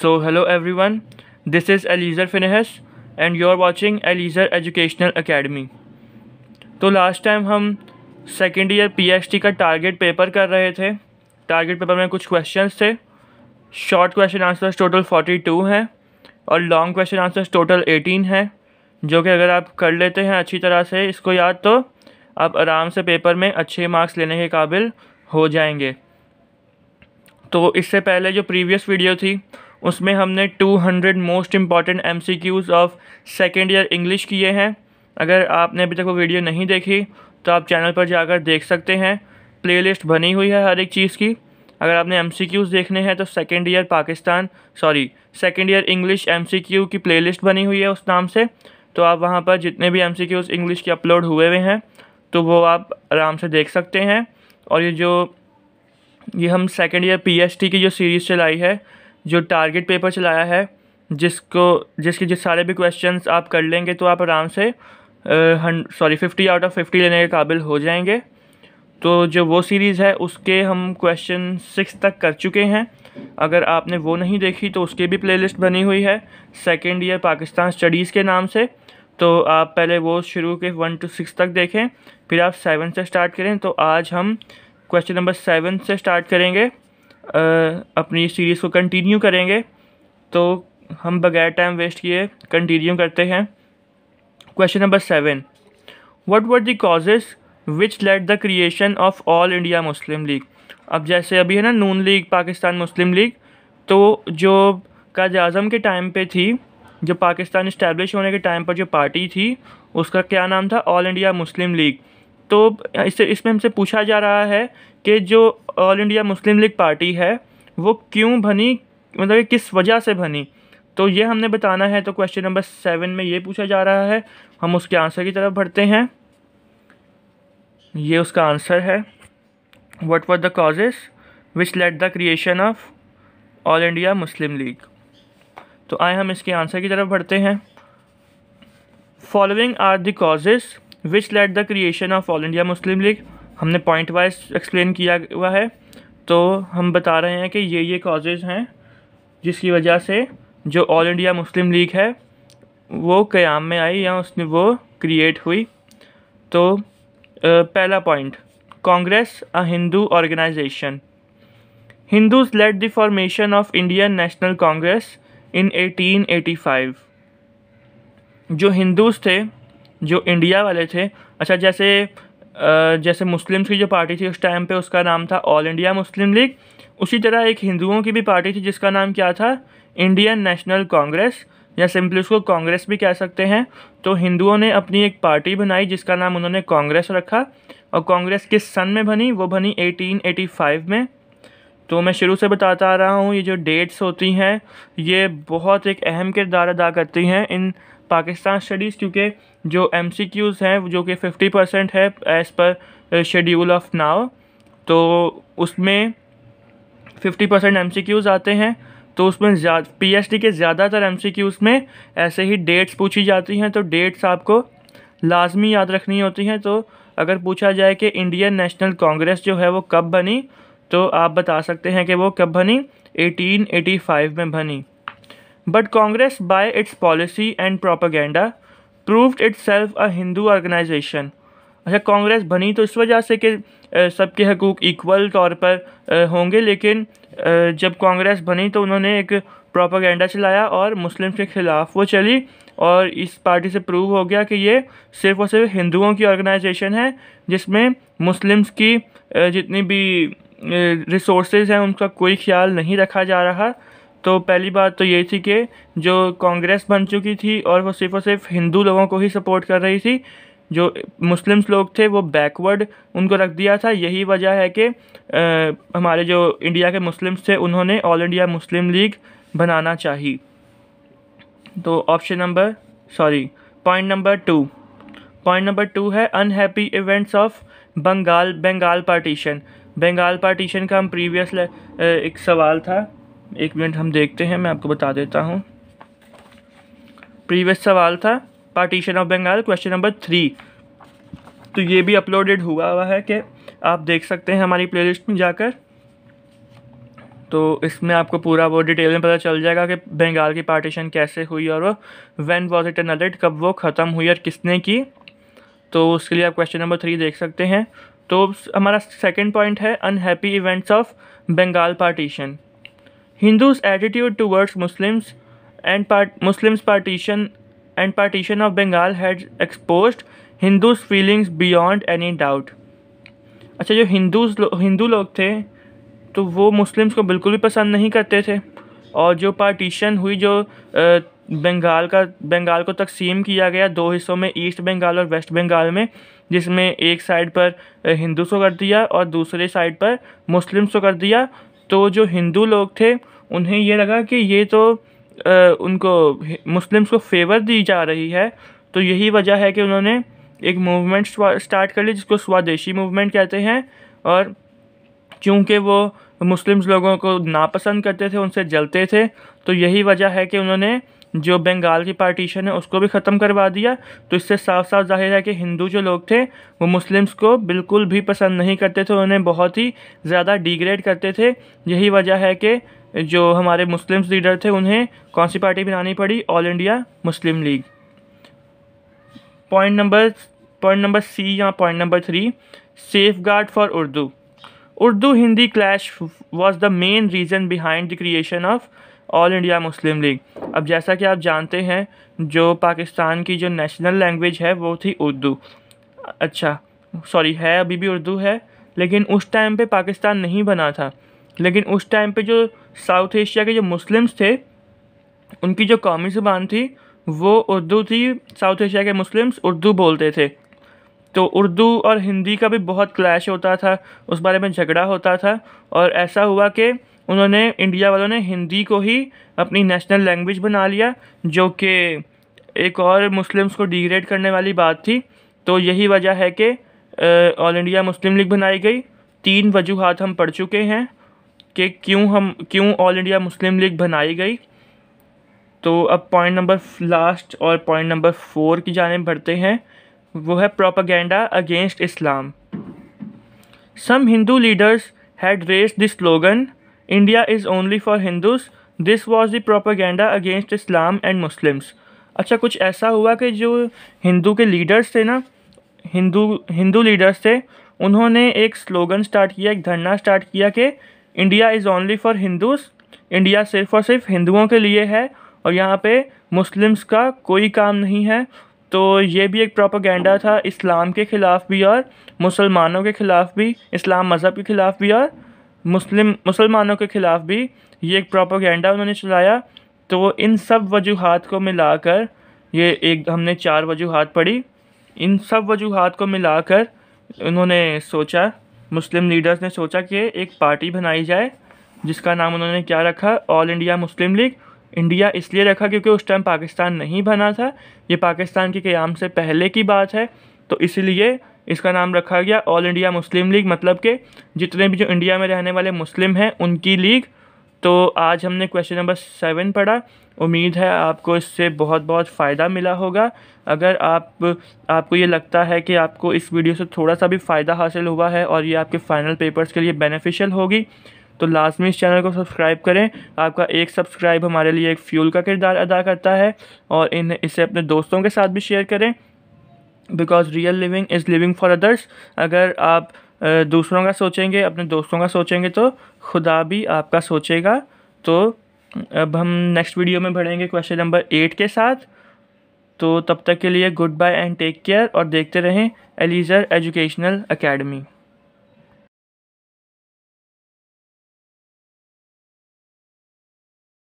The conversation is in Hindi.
So everyone this is is फिनहस and you are watching Eliezer educational academy तो लास्ट टाइम हम second year P H T का टारगेट पेपर कर रहे थे टारगेट पेपर में कुछ क्वेश्चन थे short question answers total forty two हैं और long question answers total eighteen हैं जो कि अगर आप कर लेते हैं अच्छी तरह से इसको याद तो आप आराम से पेपर में अच्छे मार्क्स लेने के काबिल हो जाएंगे तो इससे पहले जो प्रीवियस वीडियो थी उसमें हमने 200 most important Qs of second year English किए हैं अगर आपने अभी तक वो वीडियो नहीं देखी तो आप चैनल पर जाकर देख सकते हैं प्लेलिस्ट बनी हुई है हर एक चीज़ की अगर आपने एम देखने हैं तो second year Pakistan sorry second year English एम की लिस्ट बनी हुई है उस नाम से तो आप वहाँ पर जितने भी एम इंग्लिश के अपलोड हुए हुए हैं तो वो आप आराम से देख सकते हैं और ये जो ये हम सेकेंड ईयर टी की जो सीरीज़ चलाई है जो टारगेट पेपर चलाया है जिसको जिसके जिस सारे भी क्वेश्चंस आप कर लेंगे तो आप आराम से sorry fifty out of fifty लेने के काबिल हो जाएंगे तो जो वो सीरीज़ है उसके हम क्वेश्चन सिक्स तक कर चुके हैं अगर आपने वो नहीं देखी तो उसकी भी प्लेलिस्ट बनी हुई है सेकेंड ईयर पाकिस्तान स्टडीज़ के नाम से तो आप पहले वो शुरू के वन टू सिक्स तक देखें फिर आप सेवन से स्टार्ट करें तो आज हम क्वेश्चन नंबर सेवन से स्टार्ट करेंगे अपनी सीरीज़ को कंटिन्यू करेंगे तो हम बगैर टाइम वेस्ट किए कंटिन्यू करते हैं question number seven what were the causes which led the creation of all India Muslim league अब जैसे अभी है ना नून लीग पाकिस्तान मुस्लिम लीग तो जो काज आज़म के टाइम पे थी जो पाकिस्तान इस्टेब्लिश होने के टाइम पर जो पार्टी थी उसका क्या नाम था ऑल इंडिया मुस्लिम लीग तो इससे इसमें हमसे पूछा जा रहा है कि जो All India Muslim League party है वो क्यों बनी मतलब किस वजह से बनी तो ये हमने बताना है तो क्वेश्चन नंबर सेवन में ये पूछा जा रहा है हम उसके आंसर की तरफ बढ़ते हैं ये उसका आंसर है what were the causes which led the creation of all India Muslim League तो आए हम इसके आंसर की तरफ बढ़ते हैं following are the causes which led the creation of all India Muslim League हमने पॉइंट वाइज एक्सप्लेन किया हुआ है तो हम बता रहे हैं कि ये ये कॉजेज़ हैं जिसकी वजह से जो ऑल इंडिया मुस्लिम लीग है वो क़याम में आई या उसने वो क्रिएट हुई तो पहला point Congress a Hindu organization Hindus let the formation of Indian national Congress in 1885 जो हिंदूज थे जो इंडिया वाले थे अच्छा जैसे जैसे मुस्लिम्स की जो पार्टी थी उस टाइम पे उसका नाम था ऑल इंडिया मुस्लिम लीग उसी तरह एक हिंदुओं की भी पार्टी थी जिसका नाम क्या था इंडियन नेशनल कांग्रेस या सिंपली उसको कांग्रेस भी कह सकते हैं तो हिंदुओं ने अपनी एक पार्टी बनाई जिसका नाम उन्होंने कांग्रेस रखा और कांग्रेस किस सन में बनी वो बनी 1885 में तो मैं शुरू से बताता आ रहा हूँ ये जो डेट्स होती हैं ये बहुत एक अहम किरदार अदा करती हैं इन पाकिस्तान स्टडीज़ क्योंकि जो एम सी क्यूज़ हैं जो कि फिफ्टी परसेंट है as per schedule of now तो उसमें fifty percent M C Qs आते हैं तो उसमें पी एच डी के ज़्यादातर एम सी क्यूज़ में ऐसे ही डेट्स पूछी जाती हैं तो डेट्स आपको लाजमी याद रखनी होती हैं तो अगर पूछा जाए कि इंडियन नेशनल कांग्रेस जो है वो कब बनी तो आप बता सकते हैं कि वो कब बनी 1885 में बनी But Congress, by its policy and propaganda, proved itself a Hindu organization. अच्छा कांग्रेस बनी तो इस वजह से कि सबके हकूक़ इक्वल तौर पर होंगे लेकिन जब कांग्रेस बनी तो उन्होंने एक प्रोपागेंडा चलाया और मुस्लिम के ख़िलाफ़ वो चली और इस पार्टी से प्रूव हो गया कि ये सिर्फ़ और सिर्फ हिंदुओं की ऑर्गेनाइजेशन है जिसमें मुस्लिम्स की जितनी भी रिसोर्सेज हैं उनका कोई ख्याल नहीं रखा जा रहा तो पहली बात तो यही थी कि जो कांग्रेस बन चुकी थी और वो सिर्फ और सिर्फ हिंदू लोगों को ही सपोर्ट कर रही थी जो मुस्लिम्स लोग थे वो बैकवर्ड उनको रख दिया था यही वजह है कि हमारे जो इंडिया के मुस्लिम्स थे उन्होंने ऑल इंडिया मुस्लिम लीग बनाना चाहिए तो option number sorry point number two point number two है unhappy events of Bengal Bengal partition Bengal partition का हम प्रीवियस एक सवाल था एक मिनट हम देखते हैं मैं आपको बता देता हूँ प्रीवियस सवाल था partition of Bengal question number three तो ये भी अपलोडेड हुआ हुआ है कि आप देख सकते हैं हमारी प्लेलिस्ट में जाकर तो इसमें आपको पूरा वो डिटेल में पता चल जाएगा कि बंगाल की पार्टीशन कैसे हुई और वो वेन वॉज इट अनलेड कब वो ख़त्म हुई और किसने की तो उसके लिए आप क्वेश्चन नंबर थ्री देख सकते हैं तो हमारा सेकेंड पॉइंट है unhappy events of Bengal partition Hindus attitude towards Muslims and Muslims partition and partition of Bengal had expose Hindus feelings beyond any doubt अच्छा जो हिंदूज हिंदू लोग थे तो वो मुस्लिम्स को बिल्कुल भी पसंद नहीं करते थे और जो पार्टीशन हुई जो बंगाल का बंगाल को तकसीम किया गया दो हिस्सों में ईस्ट बंगाल और वेस्ट बंगाल में जिसमें एक साइड पर हिंदूस को कर दिया और दूसरे साइड पर मुस्लिम्स को कर दिया तो जो हिंदू लोग थे उन्हें ये लगा कि ये तो आ, उनको मुस्लिम्स को फेवर दी जा रही है तो यही वजह है कि उन्होंने एक मूवमेंट स्टार्ट कर ली जिसको स्वदेशी मूवमेंट कहते हैं और क्योंकि वो मुस्लिम्स लोगों को नापसंद करते थे उनसे जलते थे तो यही वजह है कि उन्होंने जो बंगाल की पार्टीशन है उसको भी ख़त्म करवा दिया तो इससे साफ साफ जाहिर है कि हिंदू जो लोग थे वो मुस्लिम्स को बिल्कुल भी पसंद नहीं करते थे उन्हें बहुत ही ज़्यादा डिग्रेड करते थे यही वजह है कि जो हमारे मुस्लिम्स लीडर थे उन्हें कौन सी पार्टी बनानी पड़ी all India Muslim League point number point number C या point number three safeguard for Urdu Urdu Hindi clash was the main reason behind the creation of all India Muslim league अब जैसा कि आप जानते हैं जो पाकिस्तान की जो नेशनल लैंग्वेज है वो थी उर्दू अच्छा सॉरी है अभी भी उर्दू है लेकिन उस टाइम पे पाकिस्तान नहीं बना था लेकिन उस टाइम पे जो साउथ एशिया के जो मुस्लिम्स थे उनकी जो कौमी ज़बान थी वो उर्दू थी साउथ एशिया के मुस्लिम्स उर्दू बोलते थे तो उर्दू और हिंदी का भी बहुत क्लैश होता था उस बारे में झगड़ा होता था और ऐसा हुआ कि उन्होंने इंडिया वालों ने हिंदी को ही अपनी नेशनल लैंग्वेज बना लिया जो कि एक और मुस्लिम्स को डिग्रेड करने वाली बात थी तो यही वजह है कि ऑल इंडिया मुस्लिम लीग बनाई गई तीन वजूहत हम पढ़ चुके हैं कि क्यों हम क्यों ऑल इंडिया मुस्लिम लीग बनाई गई तो अब पॉइंट नंबर लास्ट और पॉइंट नंबर फोर की जानब बढ़ते हैं वो है propaganda against Islam some Hindu leaders had raised the slogan India is only for Hindus this was the propaganda against Islam and Muslims अच्छा कुछ ऐसा हुआ कि जो हिंदू के लीडर्स थे ना हिंदू हिंदू लीडर्स थे उन्होंने एक स्लोगन स्टार्ट किया एक धरना स्टार्ट किया कि India is only for Hindus India सिर्फ और सिर्फ हिंदुओं के लिए है और यहाँ पे मुस्लिम्स का कोई काम नहीं है तो ये भी एक प्रोपागेंडा था इस्लाम के ख़िलाफ़ भी और मुसलमानों के ख़िलाफ़ भी इस्लाम मज़हब के ख़िलाफ़ भी और मुस्लिम मुसलमानों के ख़िलाफ़ भी ये एक प्रोपोगेंडा उन्होंने चलाया तो इन सब वजूहत को मिलाकर ये एक हमने चार वजूहत पढ़ी इन सब वजूहत को मिलाकर उन्होंने सोचा मुस्लिम लीडर्स ने सोचा कि एक पार्टी बनाई जाए जिसका नाम उन्होंने क्या रखा all India Muslim League India इसलिए रखा क्योंकि उस टाइम पाकिस्तान नहीं बना था ये पाकिस्तान के क़्याम से पहले की बात है तो इसलिए इसका नाम रखा गया ऑल इंडिया मुस्लिम लीग मतलब के जितने भी जो इंडिया में रहने वाले मुस्लिम हैं उनकी लीग तो आज हमने क्वेश्चन नंबर सेवन पढ़ा उम्मीद है आपको इससे बहुत बहुत फ़ायदा मिला होगा अगर आप आपको ये लगता है कि आपको इस वीडियो से थोड़ा सा भी फ़ायदा हासिल हुआ है और ये आपके फ़ाइनल पेपर्स के लिए बेनिफिशियल होगी तो लाजमी इस चैनल को सब्सक्राइब करें आपका एक सब्सक्राइब हमारे लिए एक फ्यूल का किरदार अदा करता है और इन इसे अपने दोस्तों के साथ भी शेयर करें because real living is living for others अगर आप दूसरों का सोचेंगे अपने दोस्तों का सोचेंगे तो खुदा भी आपका सोचेगा तो अब हम नेक्स्ट वीडियो में बढ़ेंगे क्वेश्चन नंबर एट के साथ तो तब तक के लिए goodbye and take care और देखते रहें एलिज़र एजुकेशनल अकेडमी